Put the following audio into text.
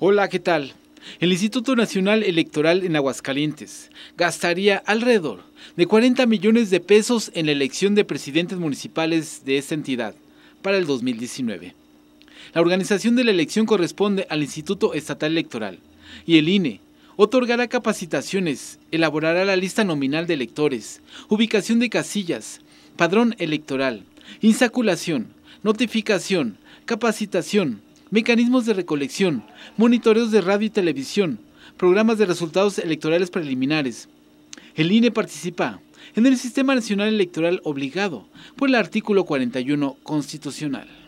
Hola, ¿qué tal? El Instituto Nacional Electoral en Aguascalientes gastaría alrededor de 40 millones de pesos en la elección de presidentes municipales de esta entidad para el 2019. La organización de la elección corresponde al Instituto Estatal Electoral y el INE otorgará capacitaciones, elaborará la lista nominal de electores, ubicación de casillas, padrón electoral, insaculación, notificación, capacitación, mecanismos de recolección, monitoreos de radio y televisión, programas de resultados electorales preliminares. El INE participa en el Sistema Nacional Electoral obligado por el artículo 41 constitucional.